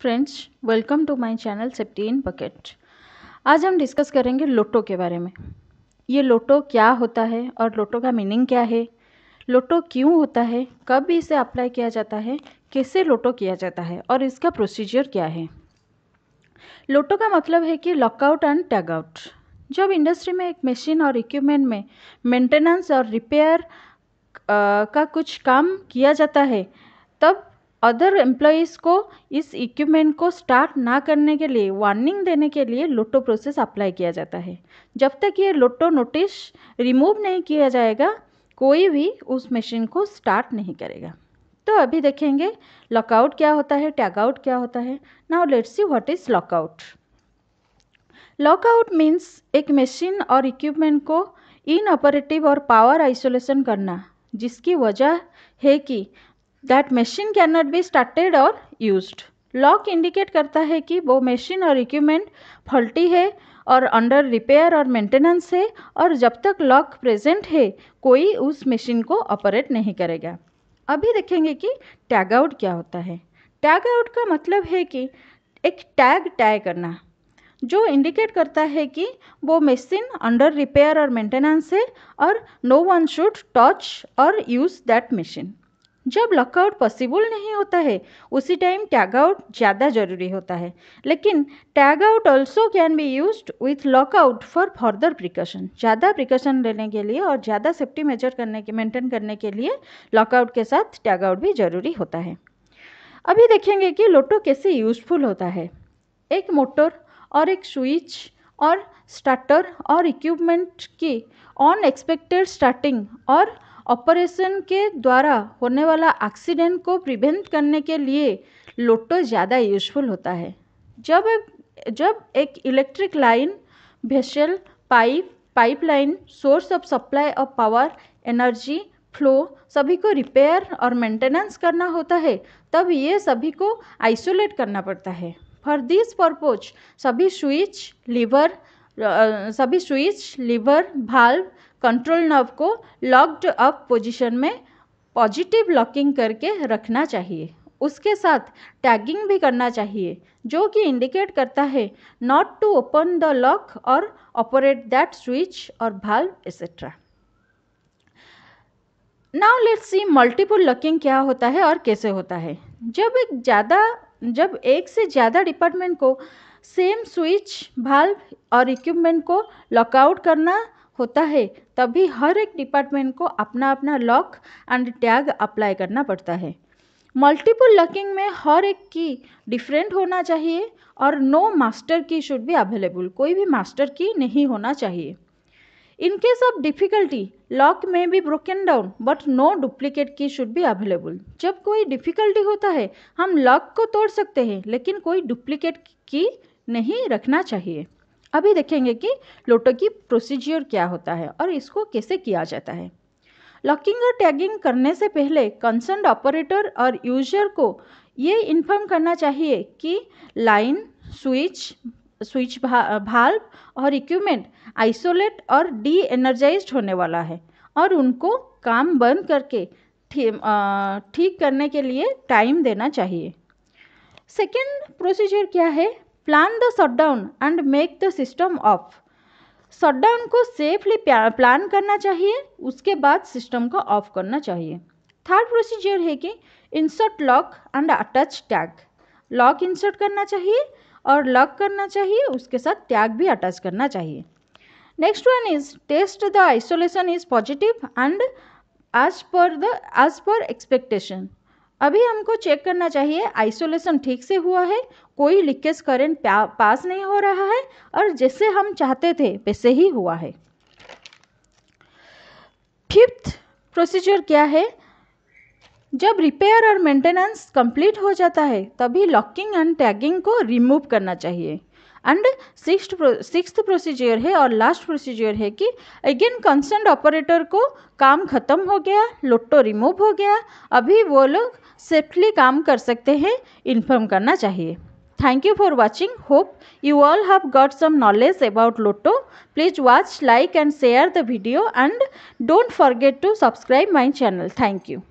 friends welcome to my channel सेप्टीन bucket आज हम डिस्कस करेंगे लोटो के बारे में ये लोटो क्या होता है और लोटो का मीनिंग क्या है लोटो क्यों होता है कब इसे अप्लाई किया जाता है कैसे लोटो किया जाता है और इसका प्रोसीजर क्या है लोटो का मतलब है कि लॉकआउट एंड टैगआउट जब इंडस्ट्री में एक मशीन और इक्विपमेंट में मेंटेनेंस और रिपेयर का कुछ काम किया जाता है तब अदर एम्प्लॉज को इस इक्विपमेंट को स्टार्ट ना करने के लिए वार्निंग देने के लिए लोटो प्रोसेस अप्लाई किया जाता है जब तक ये लोटो नोटिस रिमूव नहीं किया जाएगा कोई भी उस मशीन को स्टार्ट नहीं करेगा तो अभी देखेंगे लॉकआउट क्या होता है टैगआउट क्या होता है now let's see what is lockout lockout means एक मशीन और इक्विपमेंट को इन ऑपरेटिव और पावर आइसोलेशन करना जिसकी वजह है कि that machine can not be started और यूज लॉक इंडिकेट करता है कि वो मशीन और इक्विपमेंट फॉल्टी है और अंडर रिपेयर और मेंटेनेंस है और जब तक लॉक प्रेजेंट है कोई उस मशीन को ऑपरेट नहीं करेगा अभी देखेंगे कि टैग आउट क्या होता है टैग आउट का मतलब है कि एक टैग टैग करना जो इंडिकेट करता है कि वो मशीन अंडर रिपेयर और मेंटेनेंस है और नो वन शुड टच और यूज़ दैट मशीन जब लॉकआउट पॉसिबल नहीं होता है उसी टाइम टैग आउट ज़्यादा जरूरी होता है लेकिन tag out also can be use with lockout for further precaution ज़्यादा प्रिकॉशन लेने के लिए और ज़्यादा सेफ्टी मेजर करने के मेंटेन करने के लिए लॉकआउट के साथ टैग आउट भी जरूरी होता है अभी देखेंगे कि लोटो कैसे यूजफुल होता है एक मोटर और एक स्विच और स्टार्टर और इक्विपमेंट की अनएक्सपेक्टेड स्टार्टिंग और ऑपरेशन के द्वारा होने वाला एक्सीडेंट को प्रिवेंट करने के लिए लोटो ज़्यादा यूजफुल होता है जब जब एक electric line vessel pipe pipeline source of supply of power energy flow सभी को रिपेयर और मेंटेनेंस करना होता है तब ये सभी को आइसोलेट करना पड़ता है फॉर दिस पर्पोज सभी स्विच लीवर सभी स्विच लीवर भाल्व कंट्रोल नव को लॉक्ड अप पोजीशन में पॉजिटिव लॉकिंग करके रखना चाहिए उसके साथ टैगिंग भी करना चाहिए जो कि इंडिकेट करता है not to open the lock और ऑपरेट दैट स्विच और valve etcetera now let's see multiple locking क्या होता है और कैसे होता है जब एक ज़्यादा जब एक से ज़्यादा डिपार्टमेंट को सेम स्विच भाल्व और इक्विपमेंट को लॉकआउट करना होता है तभी हर एक डिपार्टमेंट को अपना अपना लॉक एंड टैग अप्लाई करना पड़ता है मल्टीपल लॉकिंग में हर एक की डिफरेंट होना चाहिए और no master key should be available कोई भी मास्टर की नहीं होना चाहिए in case of difficulty lock may be broken down but no duplicate key should be available जब कोई डिफ़िकल्टी होता है हम लॉक को तोड़ सकते हैं लेकिन कोई डुप्लीकेट की नहीं रखना चाहिए अभी देखेंगे कि लोटो की प्रोसीजियर क्या होता है और इसको कैसे किया जाता है लॉकिंग और टैगिंग करने से पहले कंसर्न ऑपरेटर और यूजर को ये इन्फॉर्म करना चाहिए कि लाइन स्विच स्विच भा, भाल्व और इक्विपमेंट आइसोलेट और डी एनर्जाइज होने वाला है और उनको काम बंद करके ठीक करने के लिए टाइम देना चाहिए सेकेंड प्रोसीजर क्या है plan the shutdown and make the system off shutdown को सेफली प्लान करना चाहिए उसके बाद सिस्टम को ऑफ करना चाहिए थर्ड प्रोसीजर है कि insert lock and attach tag lock insert करना चाहिए और लॉक करना चाहिए उसके साथ टैग भी अटैच करना चाहिए next one is test the isolation is positive and as per the as per expectation अभी हमको चेक करना चाहिए आइसोलेशन ठीक से हुआ है कोई लीकेज करंट पास नहीं हो रहा है और जैसे हम चाहते थे वैसे ही हुआ है फिफ्थ प्रोसीजर क्या है जब रिपेयर और मेंटेनेंस कंप्लीट हो जाता है तभी लॉकिंग एंड टैगिंग को रिमूव करना चाहिए एंड सिक्स सिक्स्थ प्रोसीजर है और लास्ट प्रोसीजर है कि अगेन कंसर्न ऑपरेटर को काम खत्म हो गया लोटो रिमूव हो गया अभी वो लोग सेफली काम कर सकते हैं इन्फॉर्म करना चाहिए thank you for watching hope you all have got some knowledge about LOTO please watch like and share the video and don't forget to subscribe my channel thank you